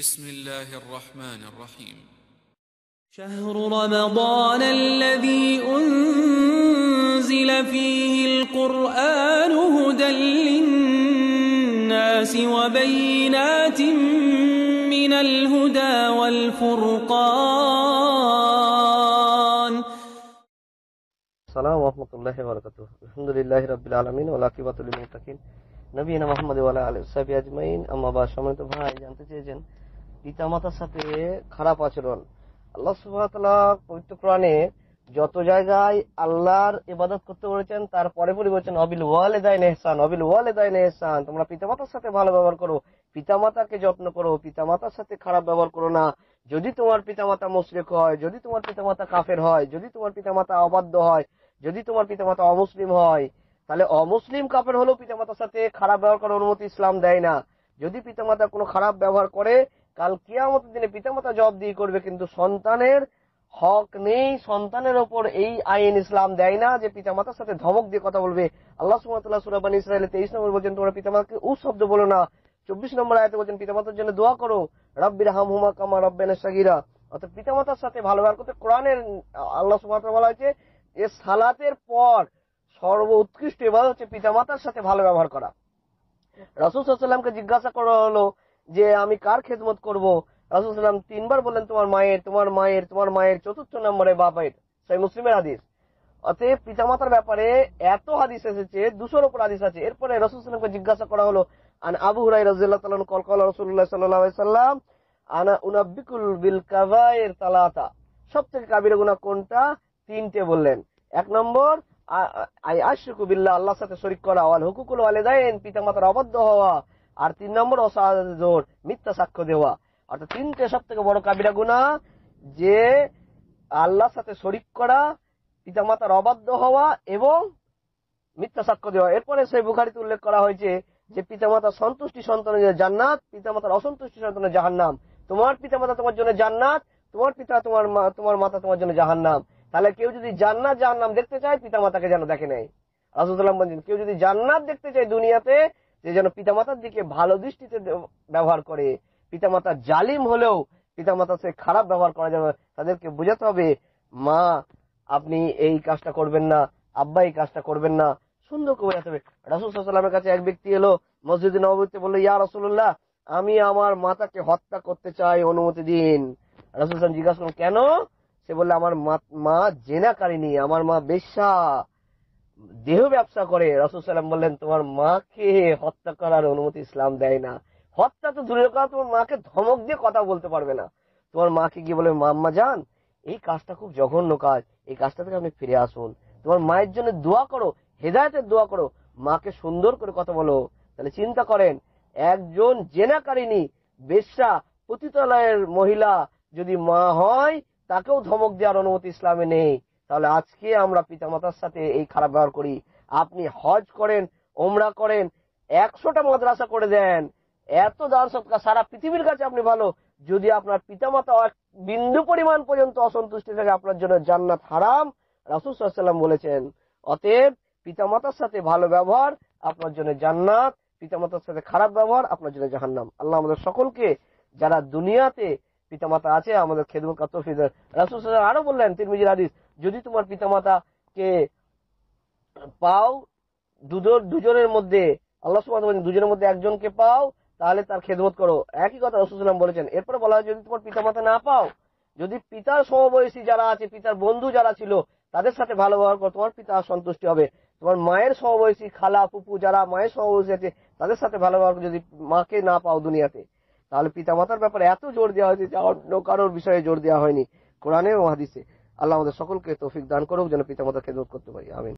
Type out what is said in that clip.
بسم الله الرحمن الرحيم شهر رمضان الذي أنزل فيه القرآن هدى للناس وبينات من الهدى والفرقان السلام ورحمة الله وبركاته الحمد لله رب العالمين والعاقبة للمتقين نبينا محمد وعلى آله وصحبه أجمعين أما বা সম্মানিত ভাই জানতে চেয়েছেন পিতামাতার সাথে খারাপ আচরণ আল্লাহ সুবাহতাল্লাহ পবিত্র কোরআনে যত জায়গায় আল্লাহর ইবাদত করতে বলেছেন তারপরে পরে বলছেন অবিল ওয়ালে দায় নেহসান অবিল ওয়ালে দায় নেহসান তোমরা পিতামাতার সাথে ভালো ব্যবহার করো পিতামাতাকে যত্ন করো পিতামাতার সাথে খারাপ ব্যবহার করো না যদি তোমার পিতামাতা মুসলিক হয় যদি তোমার পিতামাতা কাফের হয় যদি তোমার পিতামাতা অবাধ্য হয় যদি তোমার পিতামাতা অমুসলিম হয় তাহলে অমুসলিম কাপের হলেও পিতামাতার সাথে খারাপ ব্যবহার করার অনুমতি ইসলাম দেয় না যদি পিতামাতা কোনো খারাপ ব্যবহার করে কাল কিয়ামত দিনে পিতামাতা দিয়ে করবে কিন্তু সন্তানের হক নেই সন্তানের ওপর এই আইন ইসলাম দেয় না যে পিতামাতার সাথে ধমক দিয়ে কথা বলবে আল্লাহ সুমতুল্লাহ সুরাবান ইসরায়েল তেইশ নম্বর বলছেন তোমরা পিতামাতাকে উ শব্দ বলো না চব্বিশ নম্বর আয়তে বলছেন পিতামাতার জন্য দোয়া করো রব্বির হাম হুমা কামা রব্বেনা সাগিরা অর্থাৎ পিতামাতার সাথে ভালো ব্যবহার করতে কোরআনের আল্লাহ সুমাত বলা হয়েছে যে সালাতের পর সর্ব উৎকৃষ্ট এবার হচ্ছে পিতামাতার সাথে ভালো ব্যবহার করা রাসুল সাল্লামকে জিজ্ঞাসা করা হলো যে আমি কার খেদমত করবো রাসুলাম সাল্লাম তিনবার বললেন তোমার মায়ের তোমার মায়ের তোমার মায়ের চতুর্থ নম্বরে বাপের সেই মুসলিমের হাদিস অতএব পিতামাতার ব্যাপারে এত হাদিস এসেছে দুশোর উপর হাদিস আছে এরপরে রসুল জিজ্ঞাসা করা হলো আন আবু হুরাই রাজিয়াল্লাহ তাআলা কলকাল রাসূলুল্লাহ সাল্লাল্লাহু সাল্লাম আনা বিল তালাতা কোনটা তিনটে বললেন এক নম্বর আই বিল্লাহ আল্লাহর সাথে শরিক করা ওয়াল হুকুকুল ওয়ালিদাইন পিতামাতার অবদ্ধ হওয়া আর তিন নম্বর অসাধারণ জোর মিথ্যা সাক্ষ্য দেওয়া অর্থাৎ তিনটে সব থেকে বড় কাবিরা গুণা যে আল্লাহর সাথে শরিক করা পিতামাতার অবাধ্য হওয়া এবং মিথ্যা সাক্ষ্য দেওয়া এরপরে সেই বুখারিতে উল্লেখ করা হয়েছে যে পিতামাতার সন্তুষ্টি সন্তানের জান্নাত পিতামাতার অসন্তুষ্টি সন্তানের জাহান্নাম তোমার পিতামাতা তোমার জন্য জান্নাত তোমার পিতা তোমার তোমার মাতা তোমার জন্য জাহান্নাম তাহলে কেউ যদি জান্নাত জাহান্নাম দেখতে চায় পিতামাতাকে যেন দেখে নেয় রাসুদুল্লাহ বলছেন কেউ যদি জান্নাত দেখতে চায় দুনিয়াতে যে যেন পিতামাতার দিকে ভালো দৃষ্টিতে ব্যবহার করে পিতামাতা জালিম হলেও পিতামাতা সে খারাপ ব্যবহার করা যাবে তাদেরকে বোঝাতে হবে মা আপনি এই কাজটা করবেন না আব্বা এই কাজটা করবেন না সুন্দর করে বোঝাতে হবে রাসুল কাছে এক ব্যক্তি এলো মসজিদ নবীতে বললো ইয়া রসুল্লাহ আমি আমার মাতাকে হত্যা করতে চাই অনুমতি দিন রাসুল জিজ্ঞাসা কেন সে বললে আমার মা জেনাকারিনী আমার মা বেশা দেহ ব্যবসা করে রসুলাম বললেন তোমার মাকে হত্যা করার অনুমতি ইসলাম দেয় না হত্যা তো দূরের কথা তোমার মাকে ধমক দিয়ে কথা বলতে পারবে না তোমার মাকে গিয়ে বলবে মাম্মা যান এই কাজটা খুব জঘন্য কাজ এই কাজটা থেকে আপনি ফিরে আসুন তোমার মায়ের জন্য দোয়া করো হেদায়তের দোয়া করো মাকে সুন্দর করে কথা বলো তাহলে চিন্তা করেন একজন জেনাকারিনী বেশ্যা পতিতালয়ের মহিলা যদি মা হয় তাকেও ধমক দেওয়ার অনুমতি ইসলামে নেই তাহলে আজকে আমরা পিতামাতার সাথে এই খারাপ ব্যবহার করি আপনি হজ করেন ওমরা করেন একশোটা মাদ্রাসা করে দেন এত দান সৎকার সারা পৃথিবীর কাছে আপনি ভালো যদি আপনার পিতামাতা বিন্দু পরিমাণ পর্যন্ত অসন্তুষ্টি থাকে আপনার জন্য জান্নাত হারাম রাসুসাল্লাম বলেছেন অতএব পিতামাতার সাথে ভালো ব্যবহার আপনার জন্য জান্নাত পিতামাতার সাথে খারাপ ব্যবহার আপনার জন্য জাহান্নাম আল্লাহ আমাদের সকলকে যারা দুনিয়াতে পিতামাতা আছে আমাদের খেদমত তৌফিক রাসুল আরো বললেন তিরমিজির হাদিস যদি তোমার পিতামাতাকে কে পাও দুজনের মধ্যে আল্লাহ সুবাহ দুজনের মধ্যে একজনকে পাও তাহলে তার খেদমত করো একই কথা সাল্লাম বলেছেন এরপরে বলা হয় যদি তোমার পিতামাতা না পাও যদি পিতার সমবয়সী যারা আছে পিতার বন্ধু যারা ছিল তাদের সাথে ভালো ব্যবহার করো তোমার পিতা সন্তুষ্টি হবে তোমার মায়ের সমবয়সী খালা পুপু যারা মায়ের সমবয়সী আছে তাদের সাথে ভালো ব্যবহার যদি মাকে না পাও দুনিয়াতে তাহলে পিতামাতার ব্যাপারে এত জোর দেওয়া হয়েছে যে অন্য কারোর বিষয়ে জোর দেওয়া হয়নি কোরআনে ও হাদিসে আল্লাহ আমাদের সকলকে তৌফিক দান করুক যেন পিতামাতাকে দূর করতে পারি আমিন